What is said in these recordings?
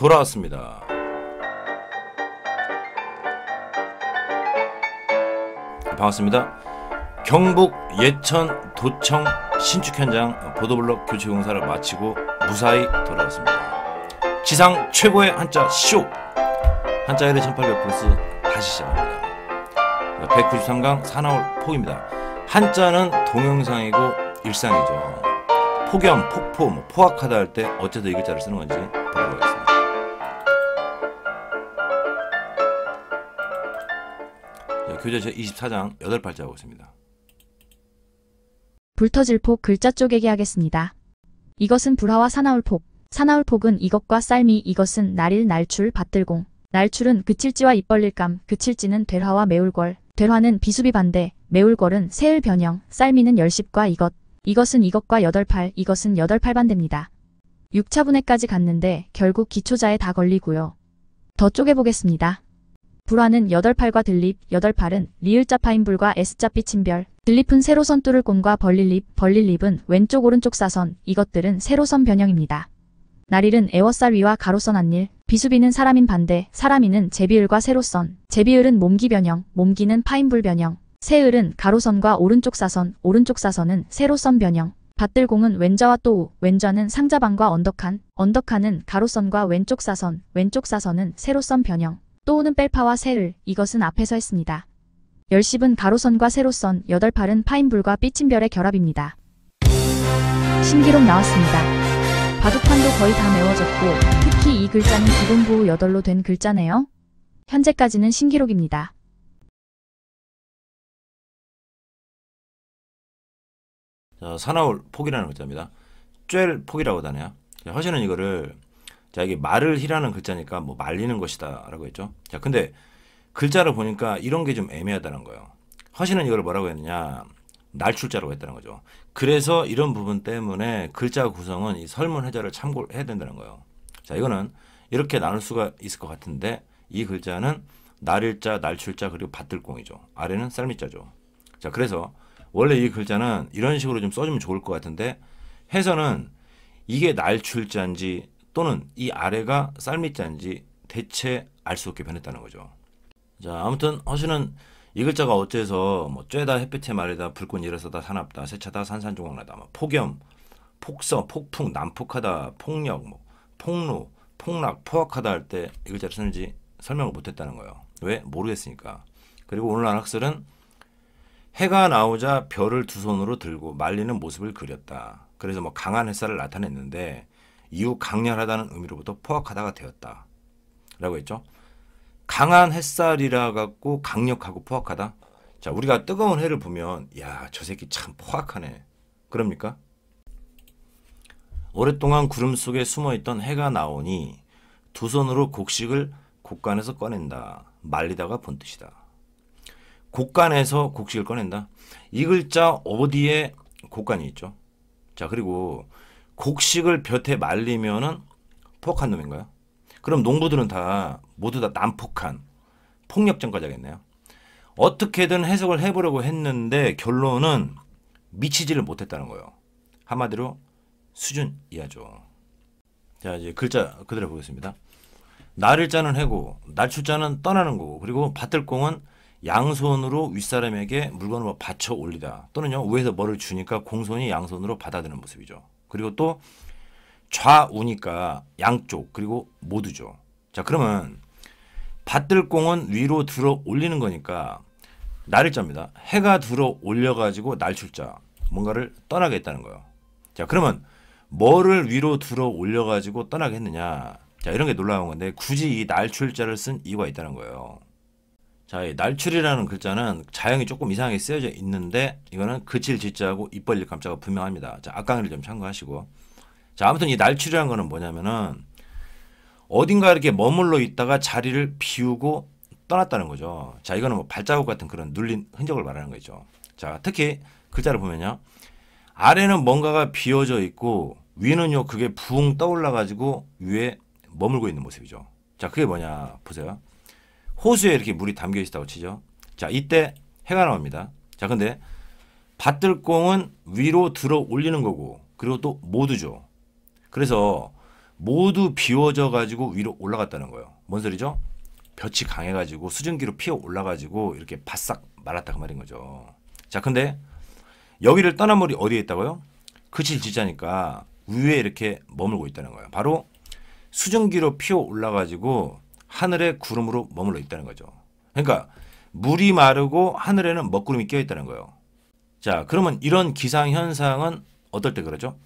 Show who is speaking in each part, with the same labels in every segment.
Speaker 1: 돌아왔습니다. 반갑습니다. 경북 예천 도청 신축 현장 보도블록 교체 공사를 마치고 무사히 돌아왔습니다. 지상 최고의 한자 쇼! 한자 1의 1800 플러스 다시 시작합니다. 193강 사나울 폭입니다. 한자는 동영상이고 일상이죠. 폭염, 폭포, 뭐 포악하다 할 때 어째서 이 글자를 쓰는 건지 보도록 하겠습니다. 교재제 24장 8발째 하고 습니다
Speaker 2: 불터질 폭 글자 쪼개기 하겠습니다. 이것은 불화와 사나울 폭, 사나울 폭은 이것과 쌀미, 이것은 날일 날출 밭들공, 날출은 그칠지와 입벌릴감, 그칠지는 될화와 매울걸, 될화는 비수비 반대, 매울걸은 세을 변형, 쌀미는 열십과 이것, 이것은 이것과 여덟팔, 이것은 여덟팔 반대입니다. 6차분해까지 갔는데 결국 기초자에 다 걸리고요. 더 쪼개보겠습니다. 불화는 8팔과 들립, 8팔은 리을자 파인불과 S자 삐친별, 들립은 세로선 뚫을 곰과 벌릴립, 벌릴립은 왼쪽 오른쪽 사선, 이것들은 세로선 변형입니다. 나릴은애워살 위와 가로선 안일, 비수비는 사람인 반대, 사람인은 제비을과 세로선, 제비을은 몸기 변형, 몸기는 파인불 변형, 세을은 가로선과 오른쪽 사선, 오른쪽 사선은 세로선 변형, 밭들공은 왼자와 또우, 왼자는 상자방과 언덕한, 언덕한은 가로선과 왼쪽 사선, 왼쪽 사선은 세로선 변형. 또 오는 뺄파와 세를 이것은 앞에서 했습니다. 열십은 가로선과 세로선, 여덟팔은 파인불과 삐친별의 결합입니다. 신기록 나왔습니다. 바둑판도 거의 다 메워졌고 특히 이 글자는 기본보호 8로 된 글자네요. 현재까지는 신기록입니다.
Speaker 1: 어, 사나울 폭이라는 글자입니다. 쨘 폭이라고 하네요. 허시는 이거를 자 이게 말을 희라는 글자니까 뭐 말리는 것이다라고 했죠. 자 근데 글자를 보니까 이런 게 좀 애매하다는 거예요. 허시는 이걸 뭐라고 했느냐 날출자라고 했다는 거죠. 그래서 이런 부분 때문에 글자 구성은 이 설문 해자를 참고해야 된다는 거예요. 자 이거는 이렇게 나눌 수가 있을 것 같은데 이 글자는 날일자, 날출자 그리고 밭들공이죠. 아래는 쌀미자죠자 그래서 원래 이 글자는 이런 식으로 좀 써주면 좋을 것 같은데 해서는 이게 날출자인지 또는 이 아래가 쌀밑자인지 대체 알 수 없게 변했다는 거죠. 자, 아무튼 허씨는 이 글자가 어째서 뭐 쬐다 햇빛에 말이다 불꽃 일어서다 산납다 세차다 산산조각나다 뭐 폭염 폭서 폭풍 난폭하다 폭력 뭐 폭로 폭락 포악하다 할 때 이 글자를 쓰는지 설명을 못했다는 거예요. 왜 모르겠으니까. 그리고 오늘날 학설은 해가 나오자 별을 두 손으로 들고 말리는 모습을 그렸다. 그래서 뭐 강한 햇살을 나타냈는데 이후 강렬하다는 의미로부터 포악하다가 되었다. 라고 했죠. 강한 햇살이라 갖고 강력하고 포악하다. 자, 우리가 뜨거운 해를 보면 야, 저 새끼 참 포악하네. 그럽니까? 오랫동안 구름 속에 숨어 있던 해가 나오니 두 손으로 곡식을 곡간에서 꺼낸다. 말리다가 본 뜻이다. 곡간에서 곡식을 꺼낸다. 이 글자 어디에 곡간이 있죠? 자, 그리고 곡식을 볕에 말리면은 폭한 놈인가요? 그럼 농부들은 다 모두 다 난폭한 폭력전과자겠네요. 어떻게든 해석을 해보려고 했는데 결론은 미치지를 못했다는 거예요. 한마디로 수준 이하죠. 자 이제 글자 그대로 보겠습니다. 날일자는 해고, 날출자는 떠나는 거고, 그리고 받들공은 양손으로 윗사람에게 물건을 받쳐 올리다 또는요 위에서 뭐를 주니까 공손히 양손으로 받아드는 모습이죠. 그리고 또 좌우니까 양쪽 그리고 모두죠. 자 그러면 받들 공은 위로 들어 올리는 거니까 날일자입니다. 해가 들어 올려가지고 날출자 뭔가를 떠나겠다는 거예요. 자 그러면 뭐를 위로 들어 올려가지고 떠나게했느냐자 이런 게 놀라운 건데 굳이 이 날출자를 쓴 이유가 있다는 거예요. 자, 이 날출이라는 글자는 자형이 조금 이상하게 쓰여져 있는데 이거는 그칠 지자하고 입 벌릴 감자가 분명합니다. 자, 앞강의를 좀 참고하시고. 자, 아무튼 이 날출이라는 거는 뭐냐면은 어딘가 이렇게 머물러 있다가 자리를 비우고 떠났다는 거죠. 자, 이거는 뭐 발자국 같은 그런 눌린 흔적을 말하는 거죠. 자, 특히 글자를 보면요. 아래는 뭔가가 비어져 있고 위는요, 그게 붕 떠올라 가지고 위에 머물고 있는 모습이죠. 자, 그게 뭐냐 보세요. 호수에 이렇게 물이 담겨 있다고 치죠. 자, 이때 해가 나옵니다. 자, 근데 밭들공은 위로 들어 올리는 거고 그리고 또 모두죠. 그래서 모두 비워져 가지고 위로 올라갔다는 거예요. 뭔 소리죠? 볕이 강해 가지고 수증기로 피어 올라 가지고 이렇게 바싹 말았다 그 말인 거죠. 자, 근데 여기를 떠난 물이 어디에 있다고요? 그칠 지자니까 위에 이렇게 머물고 있다는 거예요. 바로 수증기로 피어 올라가지고 하늘의 구름으로 머물러 있다는 거죠. 그러니까 물이 마르고 하늘에는 먹구름이 끼어 있다는 거예요. 자, 그러면 이런 기상 현상은 어떨 때 그러죠?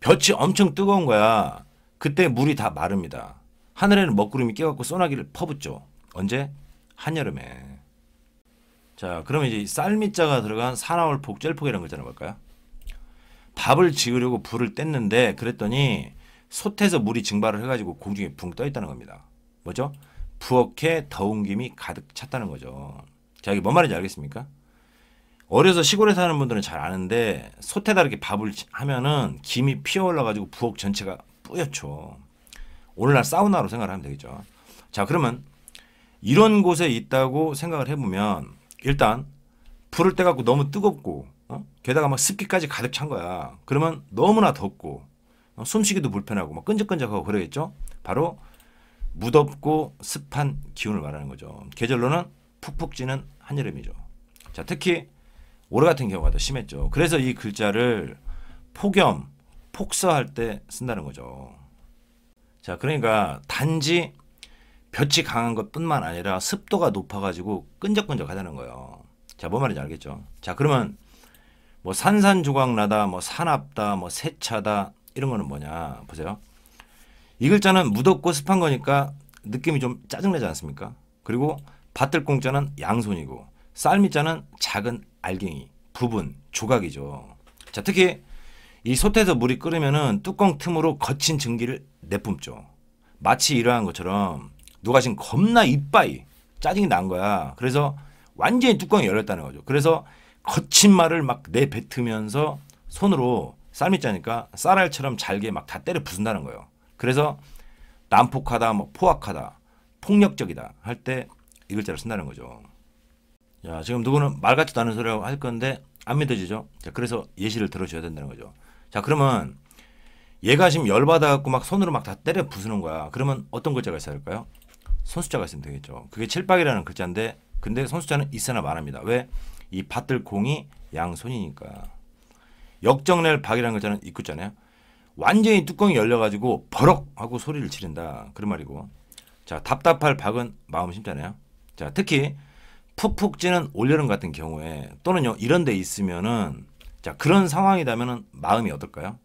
Speaker 1: 볕이 엄청 뜨거운 거야. 그때 물이 다 마릅니다. 하늘에는 먹구름이 끼어갖고 소나기를 퍼붓죠. 언제? 한여름에. 자, 그러면 이제 쌀밑자가 들어간 사나울폭절폭이라는 글자는 뭘까요? 밥을 지으려고 불을 뗐는데 그랬더니 솥에서 물이 증발을 해가지고 공중에 붕 떠있다는 겁니다. 뭐죠? 부엌에 더운 김이 가득 찼다는 거죠. 자, 이게 뭔 말인지 알겠습니까? 어려서 시골에 사는 분들은 잘 아는데 솥에다 이렇게 밥을 하면은 김이 피어올라가지고 부엌 전체가 뿌옇죠. 오늘날 사우나로 생각을 하면 되겠죠. 자, 그러면 이런 곳에 있다고 생각을 해보면 일단 불을 때갖고 너무 뜨겁고 어? 게다가 막 습기까지 가득 찬 거야. 그러면 너무나 덥고 어? 숨쉬기도 불편하고 막 끈적끈적하고 그러겠죠. 바로 무덥고 습한 기운을 말하는 거죠. 계절로는 푹푹 찌는 한여름이죠. 자, 특히 올해 같은 경우가 더 심했죠. 그래서 이 글자를 폭염, 폭서할 때 쓴다는 거죠. 자, 그러니까 단지 볕이 강한 것뿐만 아니라 습도가 높아가지고 끈적끈적하다는 거예요. 자, 뭔 말인지 알겠죠? 자, 그러면 뭐 산산조각 나다, 뭐 사납다, 뭐 세차다 이런 거는 뭐냐 보세요. 이 글자는 무덥고 습한 거니까 느낌이 좀 짜증나지 않습니까? 그리고 밭들공자는 양손이고 쌀밑자는 작은 알갱이, 부분, 조각이죠. 자, 특히 이 솥에서 물이 끓으면은 뚜껑 틈으로 거친 증기를 내뿜죠. 마치 이러한 것처럼 누가 지금 겁나 이빠이 짜증이 난 거야. 그래서 완전히 뚜껑이 열렸다는 거죠. 그래서 거친 말을 막 내뱉으면서 손으로 쌀 밑자니까 쌀알처럼 잘게 막 다 때려 부순다는 거예요. 그래서 난폭하다, 뭐 포악하다, 폭력적이다 할 때 이 글자를 쓴다는 거죠. 야, 지금 누구는 말 같지도 않은 소리라고 할 건데 안 믿어지죠. 자, 그래서 예시를 들어줘야 된다는 거죠. 자, 그러면 얘가 지금 열받아갖고 막 손으로 막 다 때려 부수는 거야. 그러면 어떤 글자가 있어야 할까요? 손수자가 있으면 되겠죠. 그게 칠박이라는 글자인데 근데 손수자는 있으나 말합니다. 왜? 이 받들 공이 양손이니까. 역정낼 박이라는 글자는 입구잖아요. 완전히 뚜껑이 열려가지고 버럭 하고 소리를 지른다. 그런 말이고. 자 답답할 박은 마음 심잖아요. 자 특히 푹푹 찌는 올여름 같은 경우에 또는요 이런 데 있으면은 자 그런 상황이다면은 마음이 어떨까요?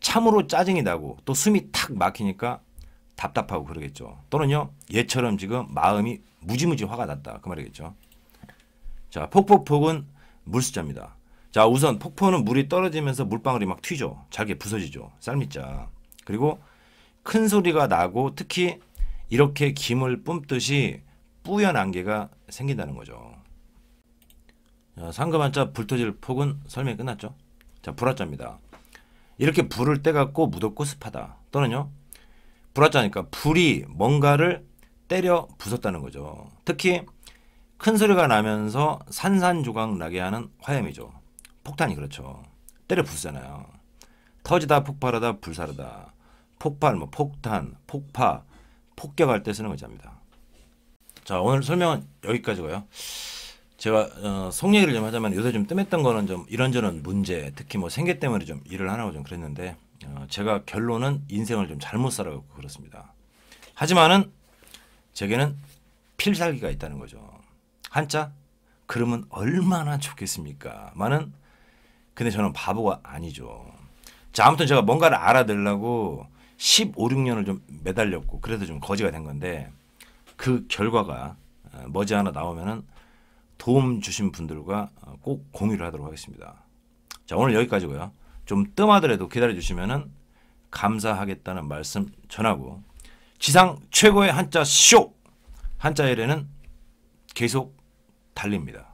Speaker 1: 참으로 짜증이 나고 또 숨이 탁 막히니까 답답하고 그러겠죠. 또는요 얘처럼 지금 마음이 무지무지 화가 났다 그 말이겠죠. 자 폭폭폭은 물수자입니다. 자 우선 폭포는 물이 떨어지면서 물방울이 막 튀죠. 잘게 부서지죠. 쌀미자. 그리고 큰 소리가 나고 특히 이렇게 김을 뿜듯이 뿌연 안개가 생긴다는 거죠. 자, 상급한자 불터질 폭은 설명이 끝났죠. 자 불화자입니다. 이렇게 불을 떼갖고 무덥고 습하다. 또는요 불화자니까 불이 뭔가를 때려 부쉈다는 거죠. 특히 큰 소리가 나면서 산산조각 나게 하는 화염이죠. 폭탄이 그렇죠. 때려 부수잖아요. 터지다 폭발하다 불사르다. 폭발 뭐 폭탄, 폭파, 폭격할 때 쓰는 글자입니다. 자 오늘 설명은 여기까지고요. 제가 어, 속 얘기를 좀 하자면 요새 좀 뜸했던 거는 좀 이런저런 문제 특히 뭐 생계 때문에 좀 일을 하나고 좀 그랬는데 어, 제가 결론은 인생을 좀 잘못 살아고 그렇습니다. 하지만은 제게는 필살기가 있다는 거죠. 한자 그러면 얼마나 좋겠습니까? 많은 근데 저는 바보가 아니죠. 자, 아무튼 제가 뭔가를 알아들려고 15, 16년을 좀 매달렸고 그래도 좀 거지가 된 건데 그 결과가 어, 머지않아 나오면은 도움 주신 분들과 어, 꼭 공유를 하도록 하겠습니다. 자, 오늘 여기까지고요. 좀 뜸하더라도 기다려 주시면은 감사하겠다는 말씀 전하고 지상 최고의 한자 쇼 한자 일에는 계속 달립니다.